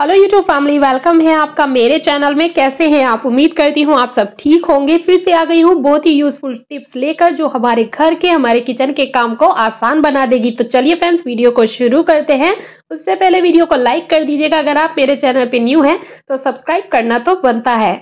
hello YouTube family welcome है आपका मेरे चैनल में कैसे हैं आप उम्मीद करती हूँ आप सब ठीक होंगे फिर से आ गई हूँ बहुत ही यूजफुल टिप्स लेकर जो हमारे घर के हमारे किचन के काम को आसान बना देगी तो चलिए फ्रेंड्स वीडियो को शुरू करते हैं उससे पहले वीडियो को लाइक कर दीजिएगा अगर आप मेरे चैनल पे न्यू हैं तो सब्सक्राइब करना तो बनता है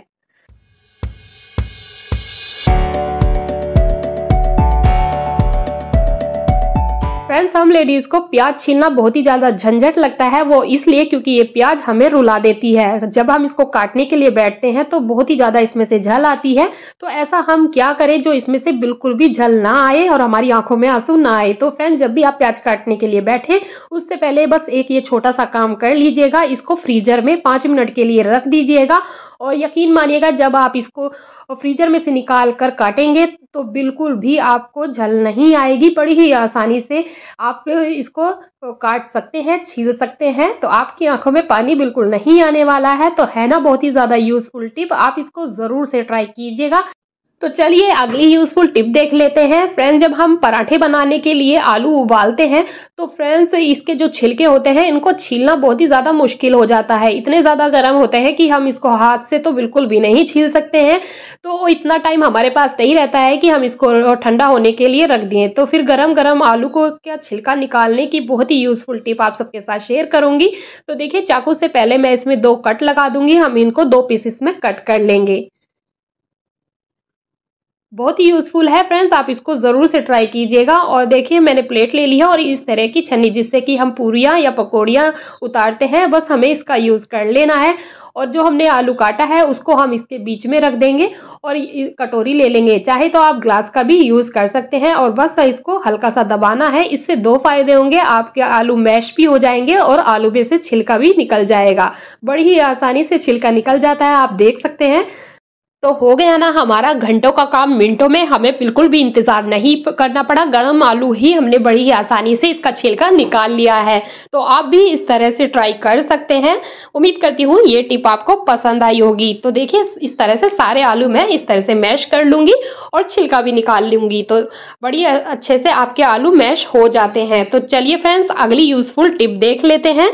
some लेडीज को प्याज छीलना बहुत ही ज्यादा झंझट लगता है वो इसलिए क्योंकि ये प्याज हमें रुला देती है जब हम इसको काटने के लिए बैठते हैं तो बहुत ही ज्यादा इसमें से झल आती है तो ऐसा हम क्या करें जो इसमें से बिल्कुल भी झल ना आए और हमारी आंखों में आंसू ना आए तो फ्रेंड जब भी आप प्याज काटने के लिए बैठे उससे पहले बस एक ये छोटा सा काम कर लीजिएगा इसको फ्रीजर में पांच मिनट के लिए रख दीजिएगा और यकीन मानिएगा जब आप इसको फ्रीजर में से निकाल कर काटेंगे तो बिल्कुल भी आपको झल नहीं आएगी बड़ी ही आसानी से आप इसको काट सकते हैं छील सकते हैं तो आपकी आंखों में पानी बिल्कुल नहीं आने वाला है तो है ना बहुत ही ज़्यादा यूज़फुल टिप आप इसको ज़रूर से ट्राई कीजिएगा तो चलिए अगली यूजफुल टिप देख लेते हैं फ्रेंड्स जब हम पराठे बनाने के लिए आलू उबालते हैं तो फ्रेंड्स इसके जो छिलके होते हैं इनको छीलना बहुत ही ज़्यादा मुश्किल हो जाता है इतने ज़्यादा गर्म होते हैं कि हम इसको हाथ से तो बिल्कुल भी नहीं छील सकते हैं तो इतना टाइम हमारे पास नहीं रहता है कि हम इसको ठंडा होने के लिए रख दिए तो फिर गर्म गर्म आलू को क्या छिलका निकालने की बहुत ही यूजफुल टिप आप सबके साथ शेयर करूंगी तो देखिए चाकू से पहले मैं इसमें दो कट लगा दूंगी हम इनको दो पीसेस में कट कर लेंगे बहुत ही यूज़फुल है फ्रेंड्स आप इसको ज़रूर से ट्राई कीजिएगा और देखिए मैंने प्लेट ले लिया और इस तरह की छन्नी जिससे कि हम पूरियाँ या पकौड़ियाँ उतारते हैं बस हमें इसका यूज़ कर लेना है और जो हमने आलू काटा है उसको हम इसके बीच में रख देंगे और कटोरी ले लेंगे चाहे तो आप ग्लास का भी यूज़ कर सकते हैं और बस इसको हल्का सा दबाना है इससे दो फायदे होंगे आपके आलू मैश भी हो जाएंगे और आलू में से छिलका भी निकल जाएगा बड़ी ही आसानी से छिलका निकल जाता है आप देख सकते हैं तो हो गया ना हमारा घंटों का काम मिनटों में हमें बिल्कुल भी इंतजार नहीं करना पड़ा गर्म आलू ही हमने बड़ी ही आसानी से इसका छिलका निकाल लिया है तो आप भी इस तरह से ट्राई कर सकते हैं उम्मीद करती हूँ ये टिप आपको पसंद आई होगी तो देखिए इस तरह से सारे आलू मैं इस तरह से मैश कर लूँगी और छिलका भी निकाल लूँगी तो बड़ी अच्छे से आपके आलू मैश हो जाते हैं तो चलिए फ्रेंड्स अगली यूजफुल टिप देख लेते हैं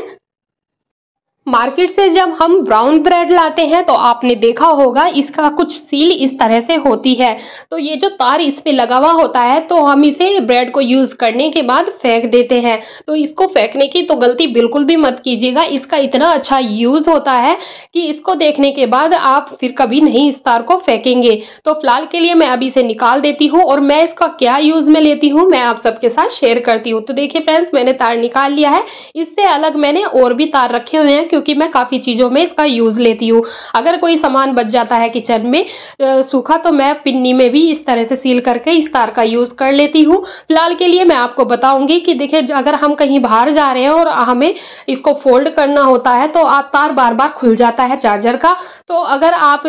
मार्केट से जब हम ब्राउन ब्रेड लाते हैं तो आपने देखा होगा इसका कुछ सील इस तरह से होती है तो ये जो तार इस पे लगा हुआ होता है तो हम इसे ब्रेड को यूज करने के बाद फेंक देते हैं तो इसको फेंकने की तो गलती बिल्कुल भी मत कीजिएगा इसका इतना अच्छा यूज होता है कि इसको देखने के बाद आप फिर कभी नहीं इस तार को फेंकेंगे तो फिलहाल के लिए मैं अभी इसे निकाल देती हूँ और मैं इसका क्या यूज में लेती हूँ मैं आप सबके साथ शेयर करती हूँ तो देखिये फ्रेंड्स मैंने तार निकाल लिया है इससे अलग मैंने और भी तार रखे हुए हैं क्योंकि क्योंकि मैं काफ़ी चीज़ों में इसका यूज़ लेती हूँ अगर कोई सामान बच जाता है किचन में सूखा तो मैं पिन्नी में भी इस तरह से सील करके इस तार का यूज़ कर लेती हूँ फिलहाल के लिए मैं आपको बताऊंगी कि देखिए अगर हम कहीं बाहर जा रहे हैं और हमें इसको फोल्ड करना होता है तो आप तार बार बार खुल जाता है चार्जर का तो अगर आप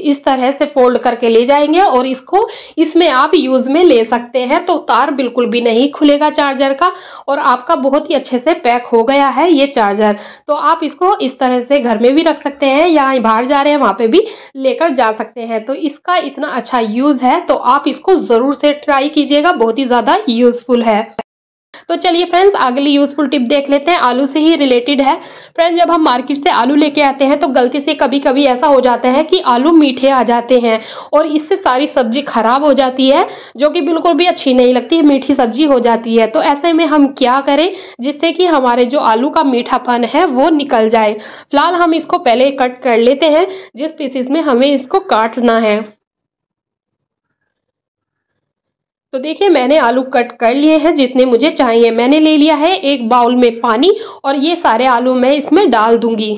इस तरह से फोल्ड करके ले जाएंगे और इसको इसमें आप यूज में ले सकते हैं तो तार बिल्कुल भी नहीं खुलेगा चार्जर का और आपका बहुत ही अच्छे से पैक हो गया है ये चार्जर तो आप इसको इस तरह से घर में भी रख सकते हैं या बाहर जा रहे हैं वहां पे भी लेकर जा सकते हैं तो इसका इतना अच्छा यूज है तो आप इसको जरूर से ट्राई कीजिएगा बहुत ही ज्यादा यूजफुल है तो चलिए फ्रेंड्स अगली यूजफुल टिप देख लेते हैं आलू से ही रिलेटेड है फ्रेंड्स जब हम मार्केट से आलू लेके आते हैं तो गलती से कभी कभी ऐसा हो जाता है कि आलू मीठे आ जाते हैं और इससे सारी सब्जी खराब हो जाती है जो कि बिल्कुल भी अच्छी नहीं लगती मीठी सब्जी हो जाती है तो ऐसे में हम क्या करें जिससे कि हमारे जो आलू का मीठापन है वो निकल जाए फिलहाल हम इसको पहले कट कर लेते हैं जिस पीसीस में हमें इसको काटना है तो देखिए मैंने आलू कट कर लिए हैं जितने मुझे चाहिए मैंने ले लिया है एक बाउल में पानी और ये सारे आलू मैं इसमें डाल दूंगी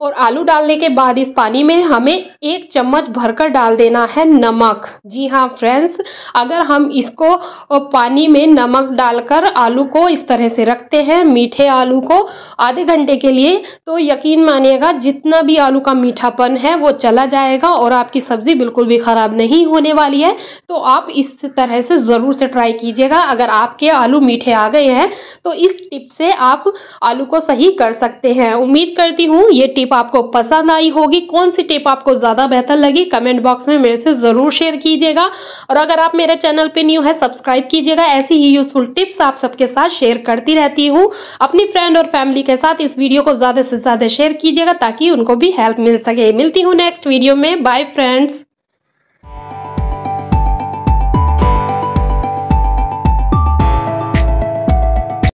और आलू डालने के बाद इस पानी में हमें एक चम्मच भरकर डाल देना है नमक जी हाँ फ्रेंड्स अगर हम इसको पानी में नमक डालकर आलू को इस तरह से रखते हैं मीठे आलू को आधे घंटे के लिए तो यकीन मानिएगा जितना भी आलू का मीठापन है वो चला जाएगा और आपकी सब्ज़ी बिल्कुल भी ख़राब नहीं होने वाली है तो आप इस तरह से ज़रूर से ट्राई कीजिएगा अगर आपके आलू मीठे आ गए हैं तो इस टिप से आप आलू को सही कर सकते हैं उम्मीद करती हूँ ये टिप टिप आपको पसंद आई होगी कौन सी टिप आपको ज़्यादा बेहतर लगी कमेंट बॉक्स में मेरे से ज़रूर शेयर कीजिएगा और अगर आप मेरे चैनल पे न्यू है सब्सक्राइब कीजिएगा ऐसी ही यूजफुल टिप्स आप सबके साथ शेयर करती रहती हूँ अपनी फ्रेंड और फैमिली के साथ इस वीडियो को ज़्यादा से ज़्यादा शेयर कीजिएगा ताकि उनको भी हेल्प मिल सके मिलती हूँ नेक्स्ट वीडियो में बाय फ्रेंड्स